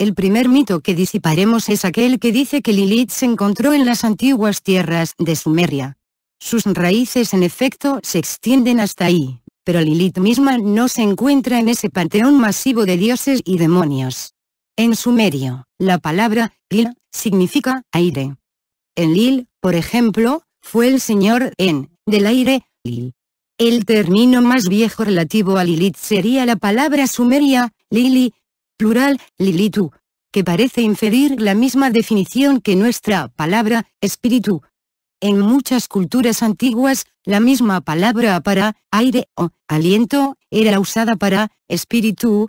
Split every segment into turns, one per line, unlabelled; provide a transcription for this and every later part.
El primer mito que disiparemos es aquel que dice que Lilith se encontró en las antiguas tierras de Sumeria. Sus raíces en efecto se extienden hasta ahí, pero Lilith misma no se encuentra en ese panteón masivo de dioses y demonios. En sumerio, la palabra Lil significa aire. En Lil, por ejemplo, fue el señor En, del aire, Lil. El término más viejo relativo a Lilith sería la palabra sumeria, Lili, plural, lilitu, que parece inferir la misma definición que nuestra palabra, espíritu. En muchas culturas antiguas, la misma palabra para aire o aliento era usada para espíritu.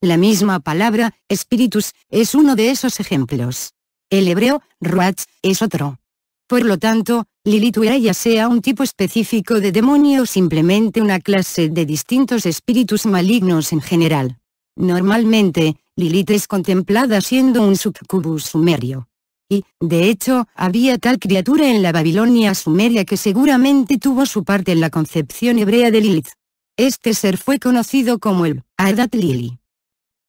La misma palabra, espíritus, es uno de esos ejemplos. El hebreo, ruach, es otro. Por lo tanto, Lilitu ya sea un tipo específico de demonio o simplemente una clase de distintos espíritus malignos en general. Normalmente, Lilith es contemplada siendo un subcubus sumerio. Y, de hecho, había tal criatura en la Babilonia sumeria que seguramente tuvo su parte en la concepción hebrea de Lilith. Este ser fue conocido como el Ardat Lili.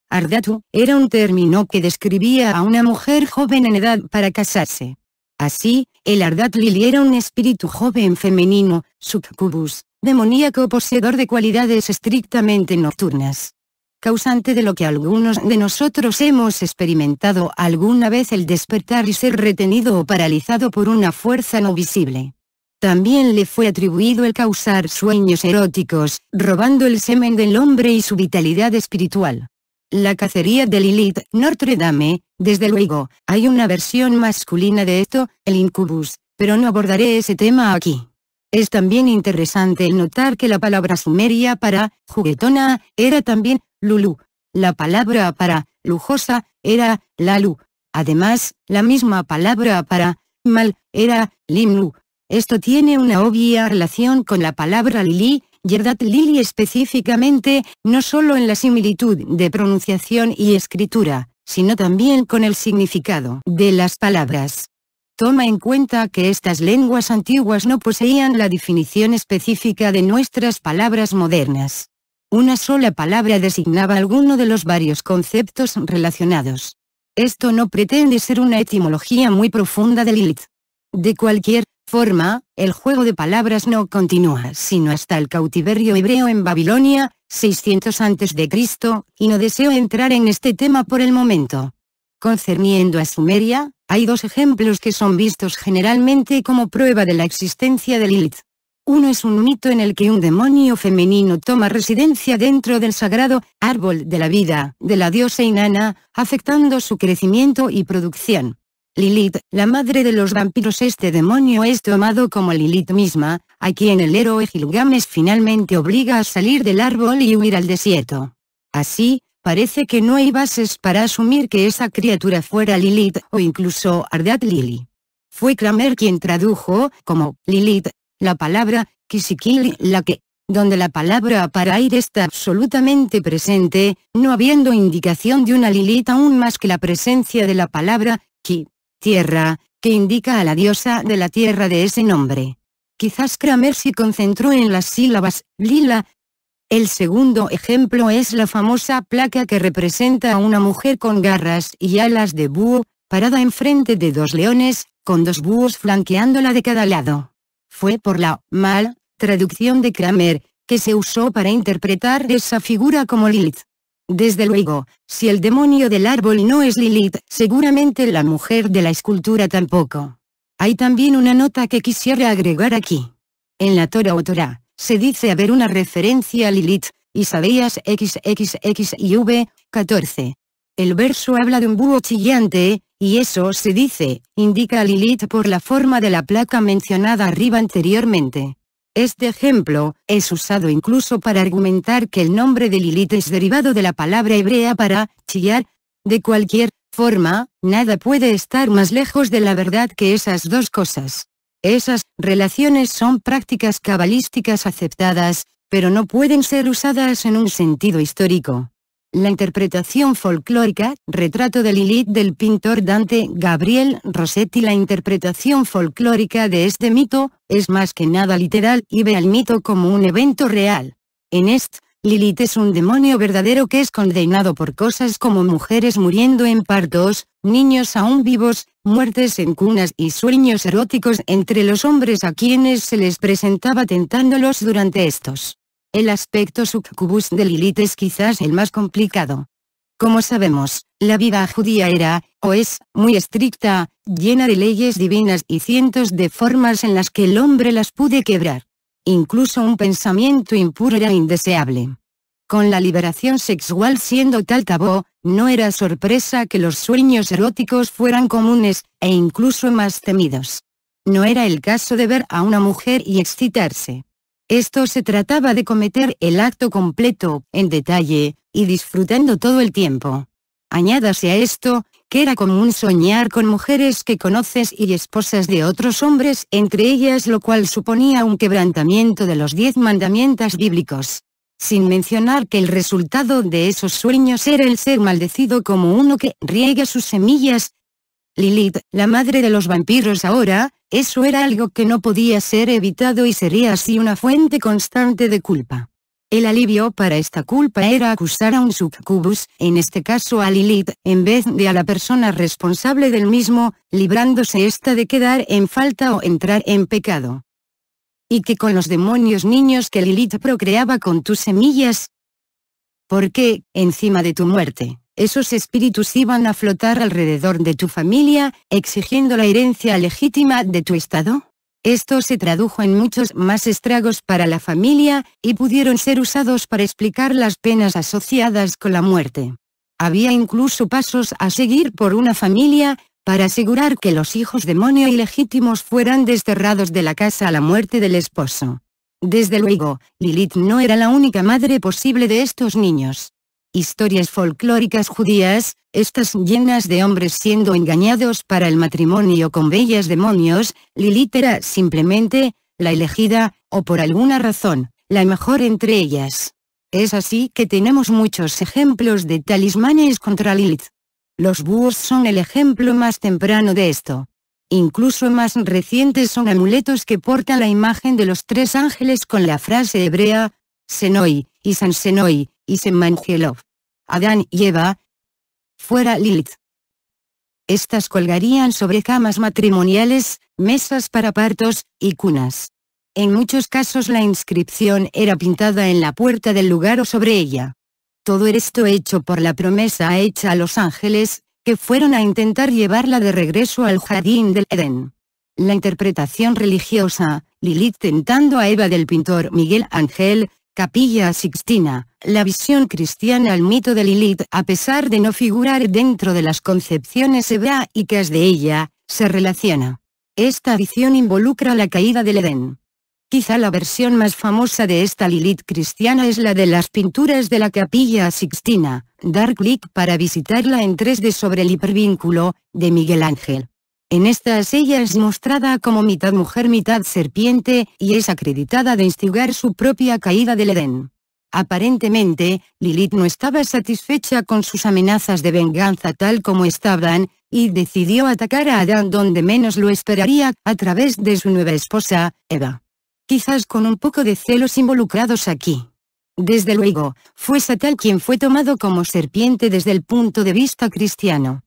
Ardatu era un término que describía a una mujer joven en edad para casarse. Así, el Ardat Lili era un espíritu joven femenino, subcubus, demoníaco poseedor de cualidades estrictamente nocturnas causante de lo que algunos de nosotros hemos experimentado alguna vez el despertar y ser retenido o paralizado por una fuerza no visible. También le fue atribuido el causar sueños eróticos, robando el semen del hombre y su vitalidad espiritual. La cacería de Lilith, Notre Dame, desde luego, hay una versión masculina de esto, el incubus, pero no abordaré ese tema aquí. Es también interesante notar que la palabra sumeria para juguetona era también lulu. La palabra para lujosa era lalu. Además, la misma palabra para mal era limlu. Esto tiene una obvia relación con la palabra lili, yerdat lili específicamente, no solo en la similitud de pronunciación y escritura, sino también con el significado de las palabras. Toma en cuenta que estas lenguas antiguas no poseían la definición específica de nuestras palabras modernas. Una sola palabra designaba alguno de los varios conceptos relacionados. Esto no pretende ser una etimología muy profunda del Lilith. De cualquier forma, el juego de palabras no continúa sino hasta el cautiverio hebreo en Babilonia, 600 a.C., y no deseo entrar en este tema por el momento. Concerniendo a Sumeria, hay dos ejemplos que son vistos generalmente como prueba de la existencia de Lilith. Uno es un mito en el que un demonio femenino toma residencia dentro del sagrado árbol de la vida de la diosa Inanna, afectando su crecimiento y producción. Lilith, la madre de los vampiros este demonio es tomado como Lilith misma, a quien el héroe Gilgamesh finalmente obliga a salir del árbol y huir al desierto. Así, Parece que no hay bases para asumir que esa criatura fuera Lilith o incluso Ardat Lili. Fue Kramer quien tradujo, como Lilith, la palabra Kisikili la que, donde la palabra para ir está absolutamente presente, no habiendo indicación de una Lilith aún más que la presencia de la palabra Ki, tierra, que indica a la diosa de la tierra de ese nombre. Quizás Kramer se concentró en las sílabas, lila, el segundo ejemplo es la famosa placa que representa a una mujer con garras y alas de búho, parada enfrente de dos leones, con dos búhos flanqueándola de cada lado. Fue por la mal traducción de Kramer, que se usó para interpretar esa figura como Lilith. Desde luego, si el demonio del árbol no es Lilith, seguramente la mujer de la escultura tampoco. Hay también una nota que quisiera agregar aquí. En la Torah o Torah, se dice haber una referencia a Lilith, Isaías XXX y V, 14. El verso habla de un búho chillante, y eso se dice, indica a Lilith por la forma de la placa mencionada arriba anteriormente. Este ejemplo, es usado incluso para argumentar que el nombre de Lilith es derivado de la palabra hebrea para, chillar, de cualquier, forma, nada puede estar más lejos de la verdad que esas dos cosas. Esas relaciones son prácticas cabalísticas aceptadas, pero no pueden ser usadas en un sentido histórico. La interpretación folclórica, retrato de Lilith del pintor Dante Gabriel Rossetti La interpretación folclórica de este mito, es más que nada literal y ve al mito como un evento real. En este Lilith es un demonio verdadero que es condenado por cosas como mujeres muriendo en partos, niños aún vivos, muertes en cunas y sueños eróticos entre los hombres a quienes se les presentaba tentándolos durante estos. El aspecto succubus de Lilith es quizás el más complicado. Como sabemos, la vida judía era, o es, muy estricta, llena de leyes divinas y cientos de formas en las que el hombre las pude quebrar incluso un pensamiento impuro era indeseable. Con la liberación sexual siendo tal tabú, no era sorpresa que los sueños eróticos fueran comunes, e incluso más temidos. No era el caso de ver a una mujer y excitarse. Esto se trataba de cometer el acto completo, en detalle, y disfrutando todo el tiempo. Añádase a esto, que era común soñar con mujeres que conoces y esposas de otros hombres, entre ellas lo cual suponía un quebrantamiento de los diez mandamientos bíblicos. Sin mencionar que el resultado de esos sueños era el ser maldecido como uno que riega sus semillas. Lilith, la madre de los vampiros ahora, eso era algo que no podía ser evitado y sería así una fuente constante de culpa. El alivio para esta culpa era acusar a un succubus, en este caso a Lilith, en vez de a la persona responsable del mismo, librándose ésta de quedar en falta o entrar en pecado. Y que con los demonios niños que Lilith procreaba con tus semillas. ¿Por qué, encima de tu muerte, esos espíritus iban a flotar alrededor de tu familia, exigiendo la herencia legítima de tu estado? Esto se tradujo en muchos más estragos para la familia, y pudieron ser usados para explicar las penas asociadas con la muerte. Había incluso pasos a seguir por una familia, para asegurar que los hijos demonio ilegítimos fueran desterrados de la casa a la muerte del esposo. Desde luego, Lilith no era la única madre posible de estos niños historias folclóricas judías, estas llenas de hombres siendo engañados para el matrimonio con bellas demonios, Lilith era simplemente, la elegida, o por alguna razón, la mejor entre ellas. Es así que tenemos muchos ejemplos de talismanes contra Lilith. Los búhos son el ejemplo más temprano de esto. Incluso más recientes son amuletos que portan la imagen de los tres ángeles con la frase hebrea, Senoi, y San Senoi, y Semangelov. Adán y Eva. Fuera Lilith. Estas colgarían sobre camas matrimoniales, mesas para partos, y cunas. En muchos casos la inscripción era pintada en la puerta del lugar o sobre ella. Todo esto hecho por la promesa hecha a los ángeles, que fueron a intentar llevarla de regreso al jardín del Edén. La interpretación religiosa, Lilith tentando a Eva del pintor Miguel Ángel, Capilla Sixtina, la visión cristiana al mito de Lilith a pesar de no figurar dentro de las concepciones hebraicas de ella, se relaciona. Esta visión involucra la caída del Edén. Quizá la versión más famosa de esta Lilith cristiana es la de las pinturas de la Capilla Sixtina, dar clic para visitarla en 3D sobre el hipervínculo, de Miguel Ángel. En estas ella es mostrada como mitad mujer mitad serpiente, y es acreditada de instigar su propia caída del Edén. Aparentemente, Lilith no estaba satisfecha con sus amenazas de venganza tal como estaban, y decidió atacar a Adán donde menos lo esperaría, a través de su nueva esposa, Eva. Quizás con un poco de celos involucrados aquí. Desde luego, fue Satán quien fue tomado como serpiente desde el punto de vista cristiano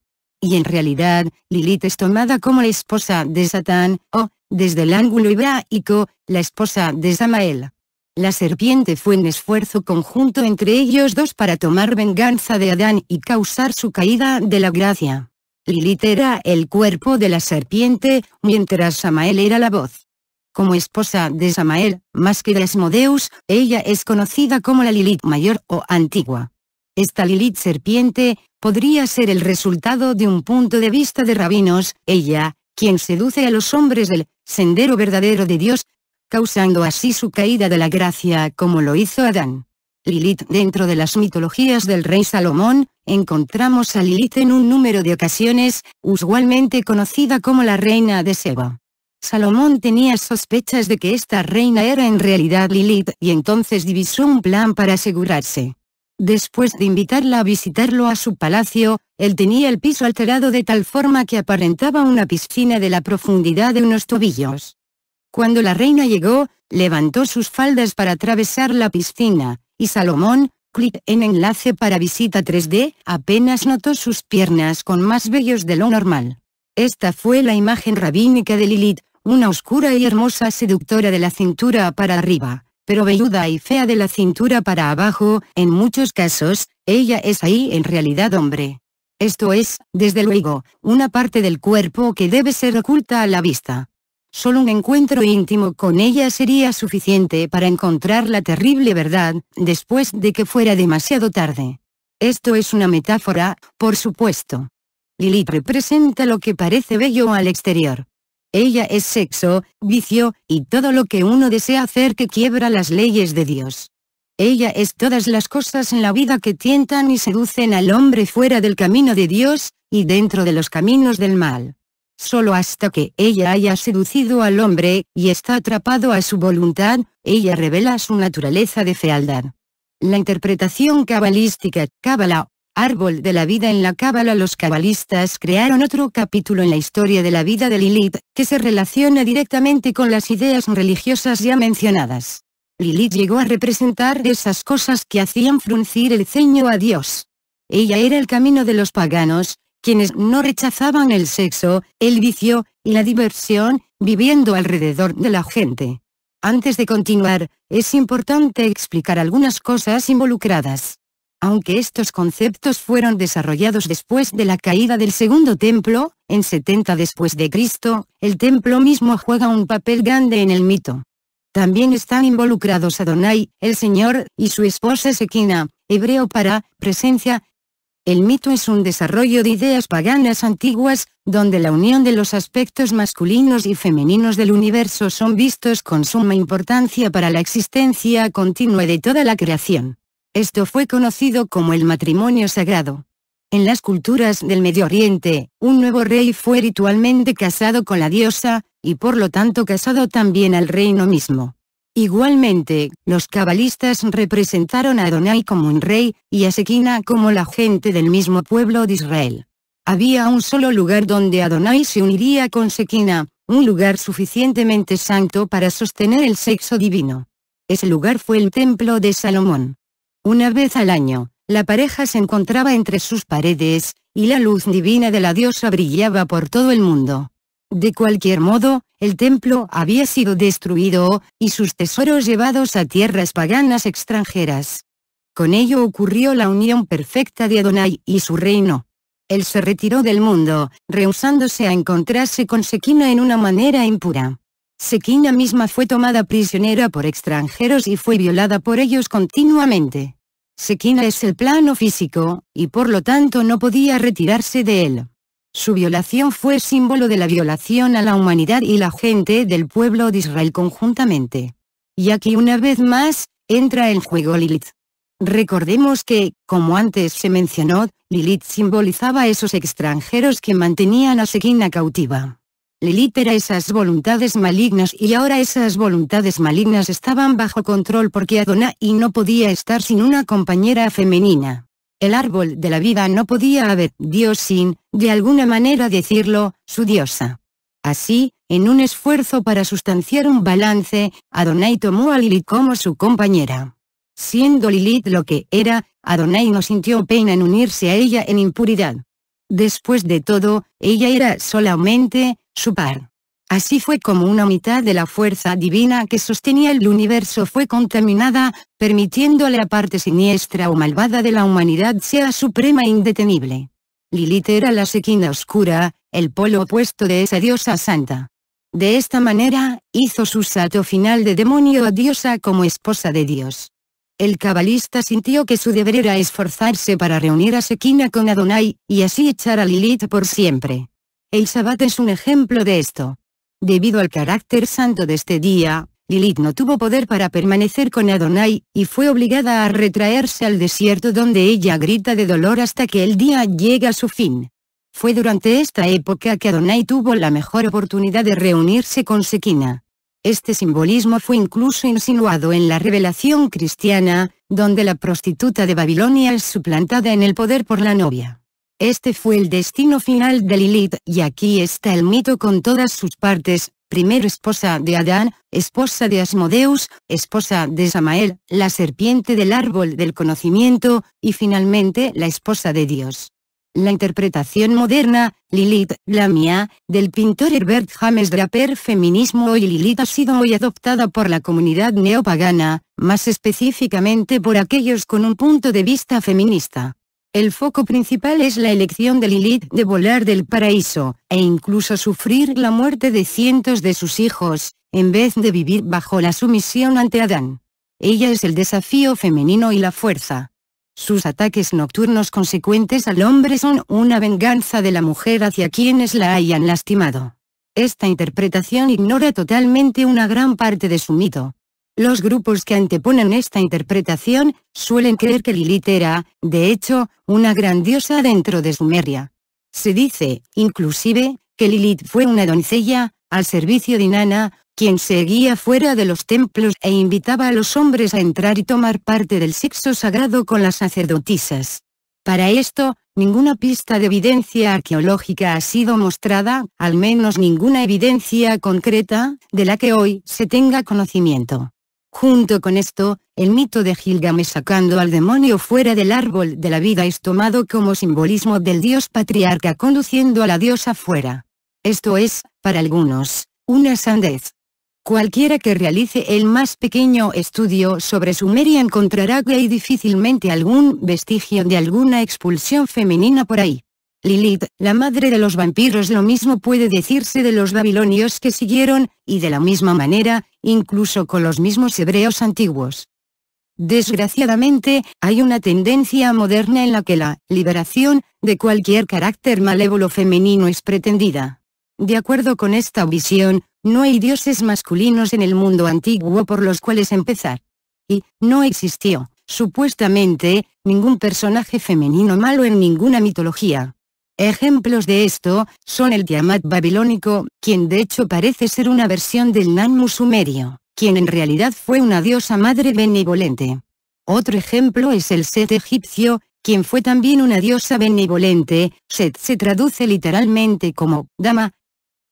y en realidad, Lilith es tomada como la esposa de Satán, o, desde el ángulo hebraico, la esposa de Samael. La serpiente fue un esfuerzo conjunto entre ellos dos para tomar venganza de Adán y causar su caída de la gracia. Lilith era el cuerpo de la serpiente, mientras Samael era la voz. Como esposa de Samael, más que de Asmodeus, ella es conocida como la Lilith mayor o antigua. Esta Lilith serpiente podría ser el resultado de un punto de vista de rabinos, ella, quien seduce a los hombres del sendero verdadero de Dios, causando así su caída de la gracia como lo hizo Adán. Lilith Dentro de las mitologías del rey Salomón, encontramos a Lilith en un número de ocasiones, usualmente conocida como la reina de Seba. Salomón tenía sospechas de que esta reina era en realidad Lilith y entonces divisó un plan para asegurarse. Después de invitarla a visitarlo a su palacio, él tenía el piso alterado de tal forma que aparentaba una piscina de la profundidad de unos tobillos. Cuando la reina llegó, levantó sus faldas para atravesar la piscina, y Salomón, clic en enlace para visita 3D, apenas notó sus piernas con más vellos de lo normal. Esta fue la imagen rabínica de Lilith, una oscura y hermosa seductora de la cintura para arriba, pero velluda y fea de la cintura para abajo, en muchos casos, ella es ahí en realidad hombre. Esto es, desde luego, una parte del cuerpo que debe ser oculta a la vista. Solo un encuentro íntimo con ella sería suficiente para encontrar la terrible verdad, después de que fuera demasiado tarde. Esto es una metáfora, por supuesto. Lilith representa lo que parece bello al exterior. Ella es sexo, vicio, y todo lo que uno desea hacer que quiebra las leyes de Dios. Ella es todas las cosas en la vida que tientan y seducen al hombre fuera del camino de Dios, y dentro de los caminos del mal. Solo hasta que ella haya seducido al hombre, y está atrapado a su voluntad, ella revela su naturaleza de fealdad. La interpretación cabalística, cabala. Árbol de la vida en la Cábala Los cabalistas crearon otro capítulo en la historia de la vida de Lilith, que se relaciona directamente con las ideas religiosas ya mencionadas. Lilith llegó a representar esas cosas que hacían fruncir el ceño a Dios. Ella era el camino de los paganos, quienes no rechazaban el sexo, el vicio, y la diversión, viviendo alrededor de la gente. Antes de continuar, es importante explicar algunas cosas involucradas aunque estos conceptos fueron desarrollados después de la caída del Segundo Templo, en 70 después de Cristo, el templo mismo juega un papel grande en el mito. También están involucrados Adonai, el Señor, y su esposa Sekina, hebreo para, presencia. El mito es un desarrollo de ideas paganas antiguas, donde la unión de los aspectos masculinos y femeninos del universo son vistos con suma importancia para la existencia continua de toda la creación. Esto fue conocido como el matrimonio sagrado. En las culturas del Medio Oriente, un nuevo rey fue ritualmente casado con la diosa, y por lo tanto casado también al reino mismo. Igualmente, los cabalistas representaron a Adonai como un rey, y a Sequina como la gente del mismo pueblo de Israel. Había un solo lugar donde Adonai se uniría con Sequina, un lugar suficientemente santo para sostener el sexo divino. Ese lugar fue el templo de Salomón. Una vez al año, la pareja se encontraba entre sus paredes, y la luz divina de la diosa brillaba por todo el mundo. De cualquier modo, el templo había sido destruido, y sus tesoros llevados a tierras paganas extranjeras. Con ello ocurrió la unión perfecta de Adonai y su reino. Él se retiró del mundo, rehusándose a encontrarse con Sequina en una manera impura. Sekina misma fue tomada prisionera por extranjeros y fue violada por ellos continuamente. Sekina es el plano físico, y por lo tanto no podía retirarse de él. Su violación fue símbolo de la violación a la humanidad y la gente del pueblo de Israel conjuntamente. Y aquí una vez más, entra en juego Lilith. Recordemos que, como antes se mencionó, Lilith simbolizaba a esos extranjeros que mantenían a Sekina cautiva. Lilith era esas voluntades malignas y ahora esas voluntades malignas estaban bajo control porque Adonai no podía estar sin una compañera femenina. El árbol de la vida no podía haber Dios sin, de alguna manera decirlo, su diosa. Así, en un esfuerzo para sustanciar un balance, Adonai tomó a Lilith como su compañera. Siendo Lilith lo que era, Adonai no sintió pena en unirse a ella en impuridad. Después de todo, ella era solamente, su par. Así fue como una mitad de la fuerza divina que sostenía el universo fue contaminada, permitiendo a la parte siniestra o malvada de la humanidad sea suprema e indetenible. Lilith era la sequina oscura, el polo opuesto de esa diosa santa. De esta manera, hizo su sato final de demonio a diosa como esposa de Dios. El cabalista sintió que su deber era esforzarse para reunir a Sequina con Adonai, y así echar a Lilith por siempre. El Sabbat es un ejemplo de esto. Debido al carácter santo de este día, Lilith no tuvo poder para permanecer con Adonai, y fue obligada a retraerse al desierto donde ella grita de dolor hasta que el día llega a su fin. Fue durante esta época que Adonai tuvo la mejor oportunidad de reunirse con Sequina. Este simbolismo fue incluso insinuado en la revelación cristiana, donde la prostituta de Babilonia es suplantada en el poder por la novia. Este fue el destino final de Lilith, y aquí está el mito con todas sus partes, primero esposa de Adán, esposa de Asmodeus, esposa de Samael, la serpiente del árbol del conocimiento, y finalmente la esposa de Dios. La interpretación moderna, Lilith, la mía, del pintor Herbert James Draper Feminismo hoy Lilith ha sido hoy adoptada por la comunidad neopagana, más específicamente por aquellos con un punto de vista feminista. El foco principal es la elección de Lilith de volar del paraíso, e incluso sufrir la muerte de cientos de sus hijos, en vez de vivir bajo la sumisión ante Adán. Ella es el desafío femenino y la fuerza. Sus ataques nocturnos consecuentes al hombre son una venganza de la mujer hacia quienes la hayan lastimado. Esta interpretación ignora totalmente una gran parte de su mito, los grupos que anteponen esta interpretación, suelen creer que Lilith era, de hecho, una grandiosa dentro de Sumeria. Se dice, inclusive, que Lilith fue una doncella, al servicio de Inanna, quien seguía fuera de los templos e invitaba a los hombres a entrar y tomar parte del sexo sagrado con las sacerdotisas. Para esto, ninguna pista de evidencia arqueológica ha sido mostrada, al menos ninguna evidencia concreta, de la que hoy se tenga conocimiento. Junto con esto, el mito de Gilgamesh sacando al demonio fuera del árbol de la vida es tomado como simbolismo del dios patriarca conduciendo a la diosa fuera. Esto es, para algunos, una sandez. Cualquiera que realice el más pequeño estudio sobre Sumeria encontrará que hay difícilmente algún vestigio de alguna expulsión femenina por ahí. Lilith, la madre de los vampiros lo mismo puede decirse de los babilonios que siguieron, y de la misma manera, incluso con los mismos hebreos antiguos. Desgraciadamente, hay una tendencia moderna en la que la liberación de cualquier carácter malévolo femenino es pretendida. De acuerdo con esta visión, no hay dioses masculinos en el mundo antiguo por los cuales empezar. Y, no existió, supuestamente, ningún personaje femenino malo en ninguna mitología. Ejemplos de esto, son el Tiamat babilónico, quien de hecho parece ser una versión del Nanmu sumerio, quien en realidad fue una diosa madre benevolente. Otro ejemplo es el Set egipcio, quien fue también una diosa benevolente, Set se traduce literalmente como, dama.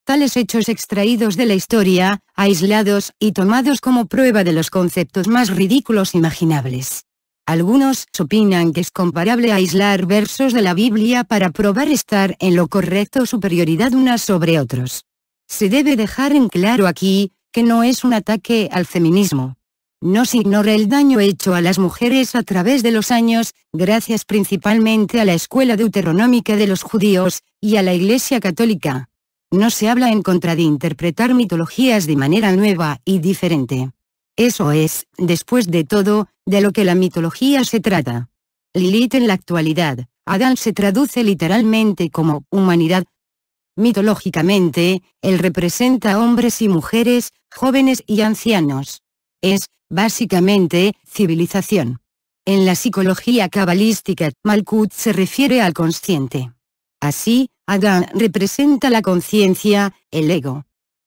Tales hechos extraídos de la historia, aislados y tomados como prueba de los conceptos más ridículos imaginables. Algunos opinan que es comparable aislar versos de la Biblia para probar estar en lo correcto superioridad unas sobre otros. Se debe dejar en claro aquí, que no es un ataque al feminismo. No se ignora el daño hecho a las mujeres a través de los años, gracias principalmente a la escuela deuteronómica de los judíos, y a la Iglesia católica. No se habla en contra de interpretar mitologías de manera nueva y diferente. Eso es, después de todo, de lo que la mitología se trata. Lilith en la actualidad, Adán se traduce literalmente como humanidad. Mitológicamente, él representa hombres y mujeres, jóvenes y ancianos. Es, básicamente, civilización. En la psicología cabalística, Malkut se refiere al consciente. Así, Adán representa la conciencia, el ego.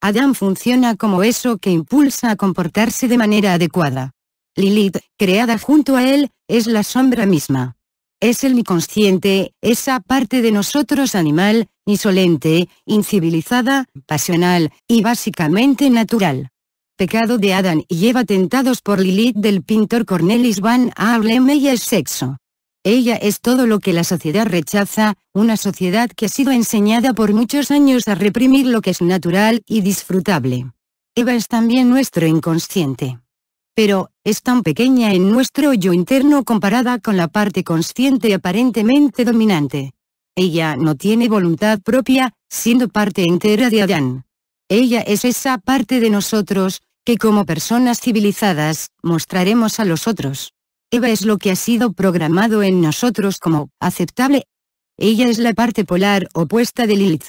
Adam funciona como eso que impulsa a comportarse de manera adecuada. Lilith, creada junto a él, es la sombra misma. Es el inconsciente, esa parte de nosotros animal, insolente, incivilizada, pasional, y básicamente natural. Pecado de Adán y Eva tentados por Lilith del pintor Cornelis van y el sexo. Ella es todo lo que la sociedad rechaza, una sociedad que ha sido enseñada por muchos años a reprimir lo que es natural y disfrutable. Eva es también nuestro inconsciente. Pero, es tan pequeña en nuestro yo interno comparada con la parte consciente aparentemente dominante. Ella no tiene voluntad propia, siendo parte entera de Adán. Ella es esa parte de nosotros, que como personas civilizadas, mostraremos a los otros. Eva es lo que ha sido programado en nosotros como aceptable. Ella es la parte polar opuesta de Lilith.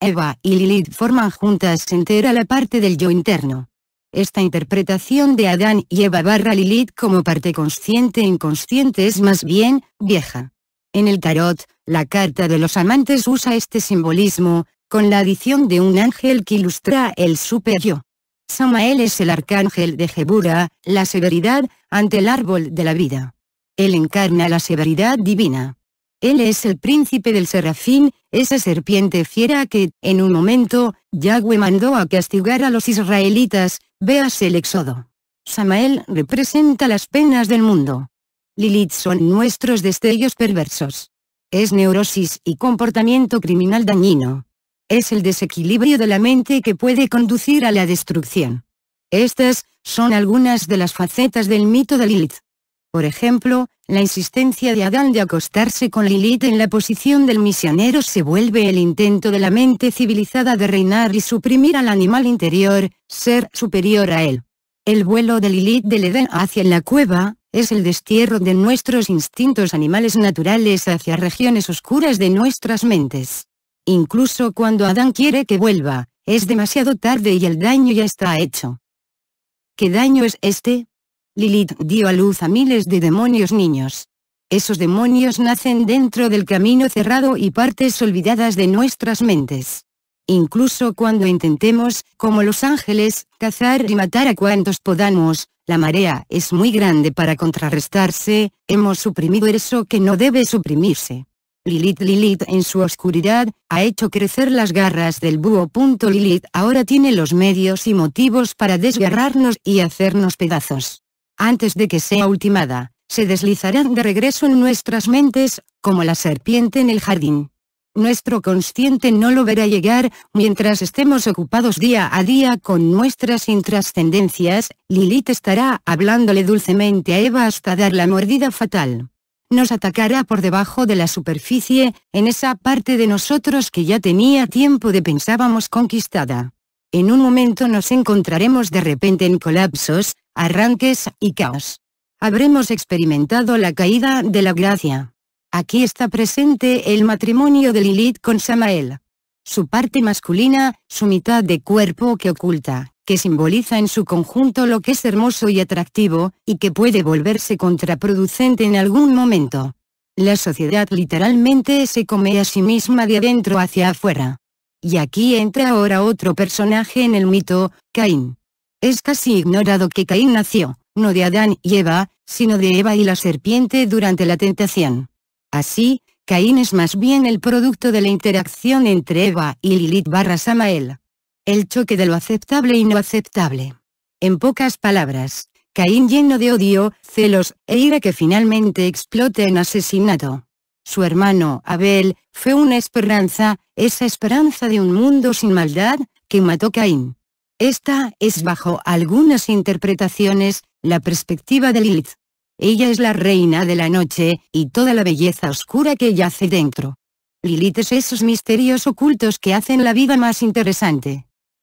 Eva y Lilith forman juntas entera la parte del yo interno. Esta interpretación de Adán y Eva barra Lilith como parte consciente e inconsciente es más bien, vieja. En el tarot, la carta de los amantes usa este simbolismo, con la adición de un ángel que ilustra el super yo. Samael es el arcángel de Jebura, la severidad, ante el árbol de la vida. Él encarna la severidad divina. Él es el príncipe del serafín, esa serpiente fiera que, en un momento, Yahweh mandó a castigar a los israelitas, véase el éxodo. Samael representa las penas del mundo. Lilith son nuestros destellos perversos. Es neurosis y comportamiento criminal dañino es el desequilibrio de la mente que puede conducir a la destrucción. Estas, son algunas de las facetas del mito de Lilith. Por ejemplo, la insistencia de Adán de acostarse con Lilith en la posición del misionero se vuelve el intento de la mente civilizada de reinar y suprimir al animal interior, ser superior a él. El vuelo de Lilith del Edén hacia la cueva, es el destierro de nuestros instintos animales naturales hacia regiones oscuras de nuestras mentes. Incluso cuando Adán quiere que vuelva, es demasiado tarde y el daño ya está hecho. ¿Qué daño es este? Lilith dio a luz a miles de demonios niños. Esos demonios nacen dentro del camino cerrado y partes olvidadas de nuestras mentes. Incluso cuando intentemos, como los ángeles, cazar y matar a cuantos podamos, la marea es muy grande para contrarrestarse, hemos suprimido eso que no debe suprimirse. Lilith Lilith en su oscuridad, ha hecho crecer las garras del búho. Lilith ahora tiene los medios y motivos para desgarrarnos y hacernos pedazos. Antes de que sea ultimada, se deslizarán de regreso en nuestras mentes, como la serpiente en el jardín. Nuestro consciente no lo verá llegar, mientras estemos ocupados día a día con nuestras intrascendencias, Lilith estará hablándole dulcemente a Eva hasta dar la mordida fatal nos atacará por debajo de la superficie, en esa parte de nosotros que ya tenía tiempo de pensábamos conquistada. En un momento nos encontraremos de repente en colapsos, arranques y caos. Habremos experimentado la caída de la gracia. Aquí está presente el matrimonio de Lilith con Samael. Su parte masculina, su mitad de cuerpo que oculta, que simboliza en su conjunto lo que es hermoso y atractivo, y que puede volverse contraproducente en algún momento. La sociedad literalmente se come a sí misma de adentro hacia afuera. Y aquí entra ahora otro personaje en el mito, Caín. Es casi ignorado que Caín nació, no de Adán y Eva, sino de Eva y la serpiente durante la tentación. Así, Caín es más bien el producto de la interacción entre Eva y Lilith barra Samael el choque de lo aceptable y no aceptable. En pocas palabras, Caín lleno de odio, celos, e ira que finalmente explota en asesinato. Su hermano, Abel, fue una esperanza, esa esperanza de un mundo sin maldad, que mató Caín. Esta es bajo algunas interpretaciones, la perspectiva de Lilith. Ella es la reina de la noche, y toda la belleza oscura que yace dentro. Lilith es esos misterios ocultos que hacen la vida más interesante.